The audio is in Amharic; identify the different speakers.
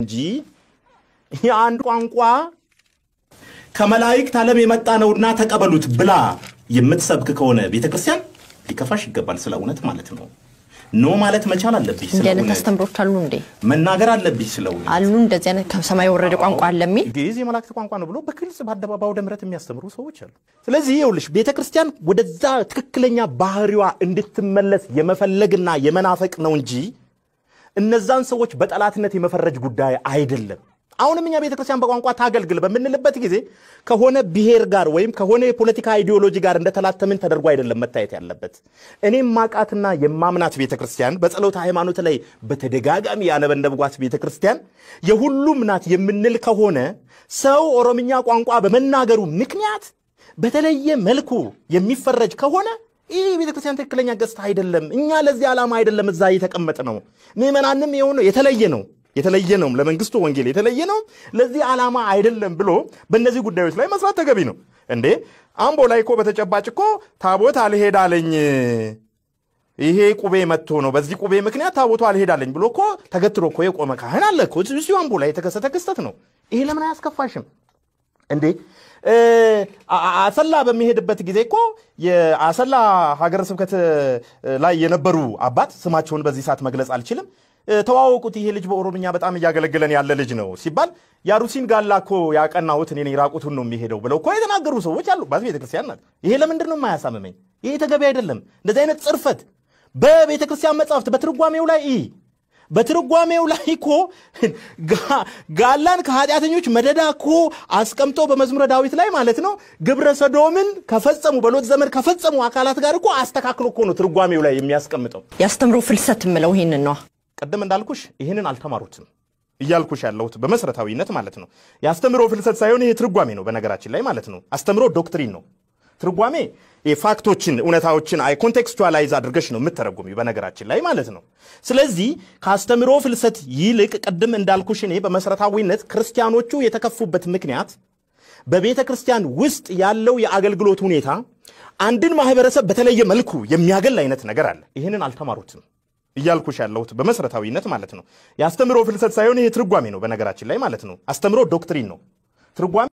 Speaker 1: እንጂ የአንድ ቋንቋ ከመላእክት ዓለም የመጣ ነውና ተቀበሉት ብላ የምትሰብክ ከሆነ ቤተ ክርስቲያን ሊከፋሽ ይገባል። ስለ እውነት ማለት ነው። ኖ ማለት መቻል አለብሽ። እንዲህ አይነት አስተምሮች አሉ እንዴ? መናገር አለብሽ ስለ እውነት አሉ። እንደዚህ አይነት ከሰማይ የወረደ ቋንቋ አለ አለሚ ግዕዝ የመላእክት ቋንቋ ነው ብሎ በግልጽ በአደባባይ አውደ ምሕረት የሚያስተምሩ ሰዎች አሉ። ስለዚህ ይኸውልሽ ቤተ ክርስቲያን ወደዛ ትክክለኛ ባህሪዋ እንድትመለስ የመፈለግና የመናፈቅ ነው እንጂ እነዛን ሰዎች በጠላትነት የመፈረጅ ጉዳይ አይደለም። አሁንም እኛ ቤተክርስቲያን በቋንቋ ታገልግል በምንልበት ጊዜ ከሆነ ብሔር ጋር ወይም ከሆነ የፖለቲካ አይዲዮሎጂ ጋር እንደተላተምን ተደርጎ አይደለም መታየት ያለበት። እኔም ማቃትና የማምናት ቤተክርስቲያን በጸሎተ ሃይማኖት ላይ በተደጋጋሚ ያነበነብኳት ቤተክርስቲያን የሁሉም ናት የምንል ከሆነ ሰው ኦሮምኛ ቋንቋ በመናገሩ ምክንያት በተለየ መልኩ የሚፈረጅ ከሆነ ይህ ቤተክርስቲያን ትክክለኛ ገጽታ አይደለም። እኛ ለዚህ ዓላማ አይደለም እዛ እየተቀመጠ ነው። ምዕመናንም የሆነው የተለየ ነው የተለየ ነው። ለመንግስቱ ወንጌል የተለየ ነው። ለዚህ ዓላማ አይደለም ብሎ በእነዚህ ጉዳዮች ላይ መስራት ተገቢ ነው። እንዴ አምቦ ላይ እኮ በተጨባጭ እኮ ታቦት አልሄዳለኝ ይሄ ቁቤ መጥቶ ነው፣ በዚህ ቁቤ ምክንያት ታቦቱ አልሄዳለኝ ብሎ እኮ ተገትሮ እኮ የቆመ ካህን አለ እኮ። አምቦ ላይ የተከሰተ ክስተት ነው ይሄ። ለምን አያስከፋሽም? እንዴ አሰላ በሚሄድበት ጊዜ እኮ የአሰላ ሀገረ ስብከት ላይ የነበሩ አባት ስማቸውን በዚህ ሰዓት መግለጽ አልችልም። ተዋወቁት፣ ይሄ ልጅ በኦሮምኛ በጣም እያገለገለን ያለ ልጅ ነው ሲባል ያሩሲን ጋላ እኮ ያቀናሁት እኔ ራቁቱን ነው የሚሄደው ብለው እኮ የተናገሩ ሰዎች አሉ። ባት ቤተክርስቲያን ናት። ይሄ ለምንድን ነው የማያሳምመኝ? ይሄ ተገቢ አይደለም። እንደዚህ አይነት ጽርፈት በቤተክርስቲያን መጽሐፍት በትርጓሜው ላይ በትርጓሜው ላይ እኮ ጋላን ከኃጢአተኞች መደዳ እኮ አስቀምጦ በመዝሙረ ዳዊት ላይ ማለት ነው ግብረ ሰዶምን ከፈጸሙ በሎት ዘመን ከፈጸሙ አካላት ጋር እኮ አስተካክሎ እኮ ነው ትርጓሜው ላይ የሚያስቀምጠው። ያስተምሮ ፍልሰት የምለው ይህንን ነው። ቀደም እንዳልኩሽ ይህንን አልተማሩትም እያልኩሽ ያለሁት በመሰረታዊነት ማለት ነው። የአስተምሮ ፍልሰት ሳይሆን ይሄ ትርጓሜ ነው። በነገራችን ላይ ማለት ነው አስተምሮ ዶክትሪን ነው። ትርጓሜ የፋክቶችን እውነታዎችን አይ ኮንቴክስቹዋላይዝ አድርገሽ ነው የምተረጉሚ በነገራችን ላይ ማለት ነው። ስለዚህ ከአስተምሮ ፍልሰት ይልቅ ቅድም እንዳልኩሽ እኔ በመሰረታዊነት ክርስቲያኖቹ የተከፉበት ምክንያት በቤተ ክርስቲያን ውስጥ ያለው የአገልግሎት ሁኔታ አንድን ማህበረሰብ በተለየ መልኩ የሚያገል አይነት ነገር አለ። ይህንን አልተማሩትም እያልኩሽ ያለሁት በመሰረታዊነት ማለት ነው። የአስተምሮ ፍልሰት ሳይሆን ይሄ ትርጓሜ ነው በነገራችን ላይ ማለት ነው። አስተምሮ ዶክትሪን ነው። ትርጓሜ